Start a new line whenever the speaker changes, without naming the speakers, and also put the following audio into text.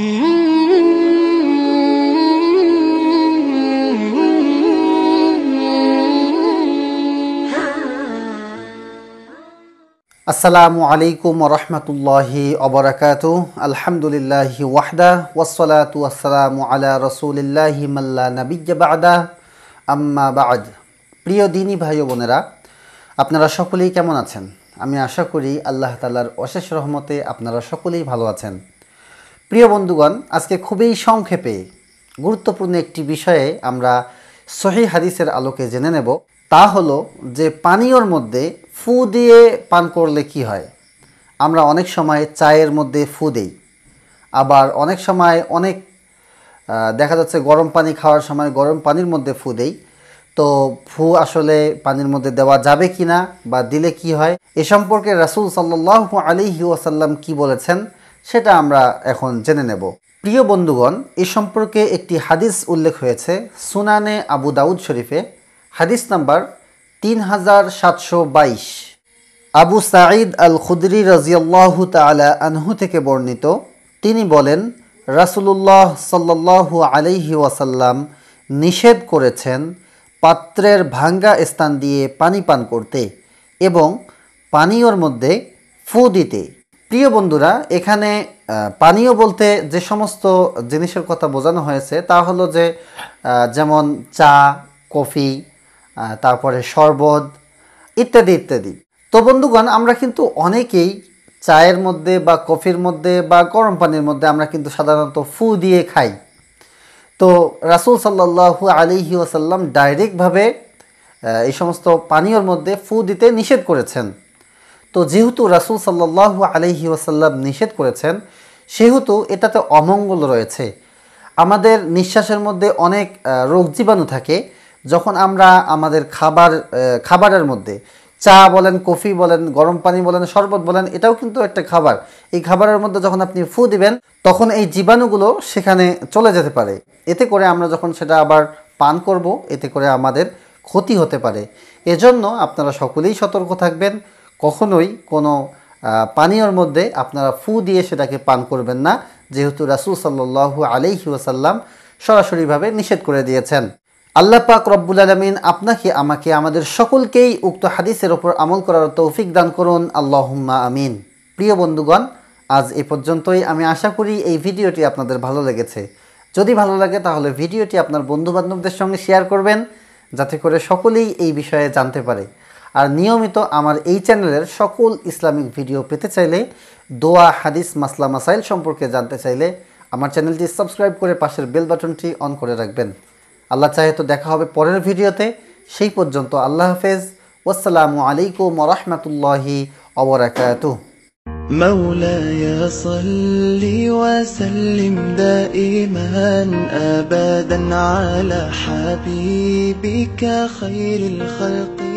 আসসালামু আলাইকুম রহমতুল্লাহি অবরাকাত আলহামদুলিল্লাহ ওয়াহদা ওয়াসলাতু আসসালামু আলা রসুলিল্লাহি মাল্লা নবিজ্জাবাদা আম্মা বাদ প্রিয় দিনী ভাই বোনেরা আপনারা সকলেই কেমন আছেন আমি আশা করি আল্লাহ তালার অশেষ রহমতে আপনারা সকলেই ভালো আছেন প্রিয় বন্ধুগণ আজকে খুবই সংক্ষেপে গুরুত্বপূর্ণ একটি বিষয়ে আমরা সহি হাদিসের আলোকে জেনে নেব তা হলো যে পানীয়র মধ্যে ফু দিয়ে পান করলে কি হয় আমরা অনেক সময় চায়ের মধ্যে ফু দেই আবার অনেক সময় অনেক দেখা যাচ্ছে গরম পানি খাওয়ার সময় গরম পানির মধ্যে ফু দেই তো ফু আসলে পানির মধ্যে দেওয়া যাবে কি না বা দিলে কি হয় এ সম্পর্কে রাসুল সাল্লাহ আলিহি ওয়াসাল্লাম কি বলেছেন সেটা আমরা এখন জেনে নেব প্রিয় বন্ধুগণ এ সম্পর্কে একটি হাদিস উল্লেখ হয়েছে সুনানে আবু দাউদ শরীফে হাদিস নাম্বার তিন হাজার সাতশো বাইশ আবু সাঈদ আল খুদরি রাজিউল্লাহ তালা আনহু থেকে বর্ণিত তিনি বলেন রাসুলুল্লাহ সাল্লাহ আলহি ওয়াসাল্লাম নিষেধ করেছেন পাত্রের ভাঙ্গা স্থান দিয়ে পানি পান করতে এবং পানীয়র মধ্যে ফু দিতে প্রিয় বন্ধুরা এখানে পানীয় বলতে যে সমস্ত জিনিসের কথা বোঝানো হয়েছে তা হলো যে যেমন চা কফি তারপরে শরবত ইত্যাদি ইত্যাদি তো বন্ধুগণ আমরা কিন্তু অনেকেই চায়ের মধ্যে বা কফির মধ্যে বা গরম পানির মধ্যে আমরা কিন্তু সাধারণত ফু দিয়ে খাই তো রাসুল সাল্লাহু আলিহি ওসাল্লাম ডাইরেক্টভাবে এই সমস্ত পানীয়র মধ্যে ফু দিতে নিষেধ করেছেন তো যেহেতু রাসুল সাল্লাহ আলহি ওসাল্লাম নিষেধ করেছেন সেহেতু এটাতে অমঙ্গল রয়েছে আমাদের নিঃশ্বাসের মধ্যে অনেক রোগ জীবাণু থাকে যখন আমরা আমাদের খাবার খাবারের মধ্যে চা বলেন কফি বলেন গরম পানি বলেন শরবত বলেন এটাও কিন্তু একটা খাবার এই খাবারের মধ্যে যখন আপনি ফু দিবেন তখন এই জীবাণুগুলো সেখানে চলে যেতে পারে এতে করে আমরা যখন সেটা আবার পান করব এতে করে আমাদের ক্ষতি হতে পারে এজন্য আপনারা সকলেই সতর্ক থাকবেন কখনোই কোনো পানীয়র মধ্যে আপনারা ফু দিয়ে সেটাকে পান করবেন না যেহেতু রাসুল সাল্লু আলহি ওসাল্লাম সরাসরিভাবে নিষেধ করে দিয়েছেন আল্লাহ পাক রব্বুল আলমিন আপনাকে আমাকে আমাদের সকলকেই উক্ত হাদিসের ওপর আমল করার তৌফিক দান করুন আল্লাহম্মা আমিন প্রিয় বন্ধুগণ আজ এ পর্যন্তই আমি আশা করি এই ভিডিওটি আপনাদের ভালো লেগেছে যদি ভালো লাগে তাহলে ভিডিওটি আপনার বন্ধুবান্ধবদের সঙ্গে শেয়ার করবেন যাতে করে সকলেই এই বিষয়ে জানতে পারে আর নিয়মিত আমার এই চ্যানেলের সকল ইসলামিক ভিডিও পেতে চাইলে দোয়া হাদিস মাসলা মাসাইল সম্পর্কে জানতে চাইলে আমার চ্যানেলটি সাবস্ক্রাইব করে পাশের বেল বাটনটি অন করে রাখবেন আল্লাহ চাহে তো দেখা হবে পরের ভিডিওতে সেই পর্যন্ত আল্লাহ হাফেজ ওসালামু আলাইকুম রহমতুল্লাহি অবরাকাত مولاي صل وسلم دائما ابدا على حبيبك خير الخلق